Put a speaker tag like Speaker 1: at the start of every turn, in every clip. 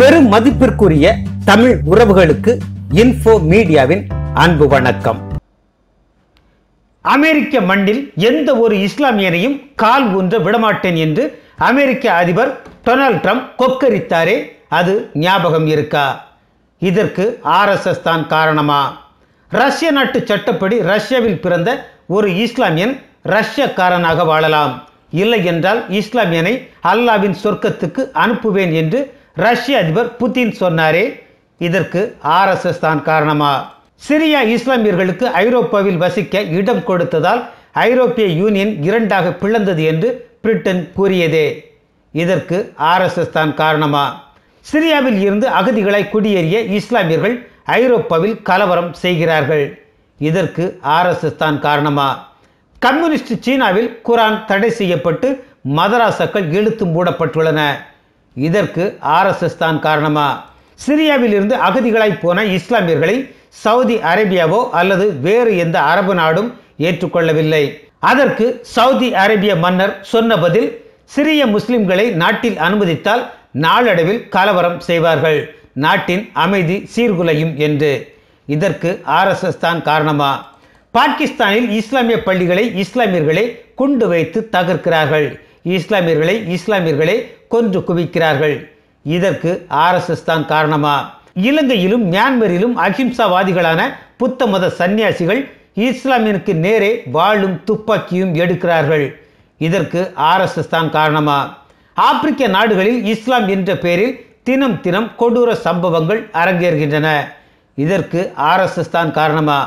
Speaker 1: பெரும் மதிப்பிற்குரிய தமிழ் உறவுகளுக்கு இன்ஃபோ மீடியாவின் அன்பு வணக்கம் அமெரிக்க மண்ணில் எந்த ஒரு இஸ்லாமியனையும் கால் ஊன்ற விடமாட்டேன் என்று அமெரிக்க அதிபர் டொனால்ட் ட்ரம்ப் கொக்கரித்தாரே அது ஞாபகம் இருக்கா இதற்கு ஆர்எஸ்எஸ் தான் காரணமா ரஷ்ய நாட்டு சட்டப்படி ரஷ்யாவில் பிறந்த ஒரு இஸ்லாமியன் ரஷ்யக்காரனாக வாழலாம் இல்லை என்றால் இஸ்லாமியனை அல்லாவின் சொர்க்கத்துக்கு அனுப்புவேன் என்று ரஷ்ய அதிபர் புதின் சொன்னாரே இதற்கு ஆர்எஸ்எஸ் தான் காரணமா சிரியா இஸ்லாமியர்களுக்கு ஐரோப்பாவில் வசிக்க இடம் கொடுத்ததால் ஐரோப்பிய யூனியன் இரண்டாக பிளந்தது என்று பிரிட்டன் கூறியதே இதற்கு ஆர்எஸ்எஸ் தான் காரணமா சிரியாவில் இருந்து அகதிகளை குடியேறிய இஸ்லாமியர்கள் ஐரோப்பாவில் கலவரம் செய்கிறார்கள் இதற்கு ஆர்எஸ்எஸ் தான் காரணமா கம்யூனிஸ்ட் சீனாவில் குரான் தடை செய்யப்பட்டு மதராசாக்கள் எழுத்து மூடப்பட்டுள்ளன இதற்கு ஆர்எஸ்எஸ் தான் காரணமா சிரியாவிலிருந்து அகதிகளாய் போன இஸ்லாமியர்களை சவுதி அரேபியாவோ அல்லது வேறு எந்த அரபு நாடும் ஏற்றுக்கொள்ளவில்லை அதற்கு சவுதி அரேபிய மன்னர் சொன்ன பதில் சிறிய முஸ்லிம்களை நாட்டில் அனுமதித்தால் நாளடைவில் கலவரம் செய்வார்கள் நாட்டின் அமைதி சீர்குலையும் என்று இதற்கு ஆர்எஸ்எஸ் தான் காரணமா பாகிஸ்தானில் இஸ்லாமிய பள்ளிகளை இஸ்லாமியர்களே குண்டு வைத்து தகர்க்கிறார்கள் இஸ்லாமியர்களை இஸ்லாமியர்களே கொன்று குவிக்கிறார்கள் இதற்கு ஆர்எஸ்எஸ் தான் காரணமா இலங்கையிலும் மியான்மரிலும் அகிம்சாவாதிகளான புத்த மத சந்நியாசிகள் இஸ்லாமியனுக்கு நேரே வாழும் துப்பாக்கியும் எடுக்கிறார்கள் இதற்கு ஆர்எஸ்எஸ் தான் காரணமா ஆப்பிரிக்க நாடுகளில் இஸ்லாம் என்ற பெயரில் தினம் தினம் கொடூர சம்பவங்கள் அரங்கேறுகின்றன இதற்கு ஆர்எஸ்எஸ் தான் காரணமா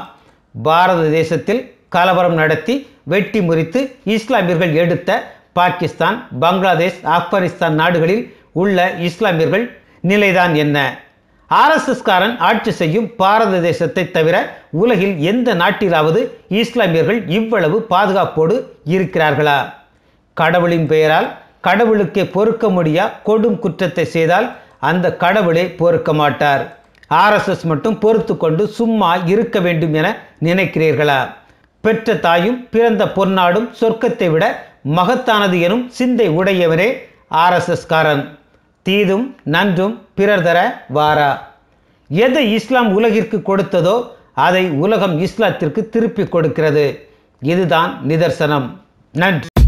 Speaker 1: பாரத தேசத்தில் கலவரம் நடத்தி வெட்டி முறித்து இஸ்லாமியர்கள் எடுத்த பாகிஸ்தான் பங்களாதேஷ் ஆப்கானிஸ்தான் நாடுகளில் உள்ள இஸ்லாமியர்கள் நிலைதான் என்ன ஆர்எஸ்எஸ்காரன் ஆட்சி செய்யும் பாரத தேசத்தை தவிர உலகில் எந்த நாட்டிலாவது இஸ்லாமியர்கள் இவ்வளவு பாதுகாப்போடு இருக்கிறார்களா கடவுளின் பெயரால் கடவுளுக்கே பொறுக்க முடியா கொடும் குற்றத்தை செய்தால் அந்த கடவுளை பொறுக்க மாட்டார் ஆர்எஸ்எஸ் மட்டும் பொறுத்து கொண்டு சும்மா இருக்க வேண்டும் என நினைக்கிறீர்களா பெற்ற தாயும் பிறந்த பொன்னாடும் சொர்க்கத்தை விட மகத்தானது எனும் சிந்தை உடையவரே ஆர்எஸ்எஸ்காரன் தீதும் நன்றும் பிறர் தர வாரா எதை இஸ்லாம் உலகிற்கு கொடுத்ததோ அதை உலகம் இஸ்லாத்திற்கு திருப்பி கொடுக்கிறது இதுதான் நிதர்சனம் நன்றி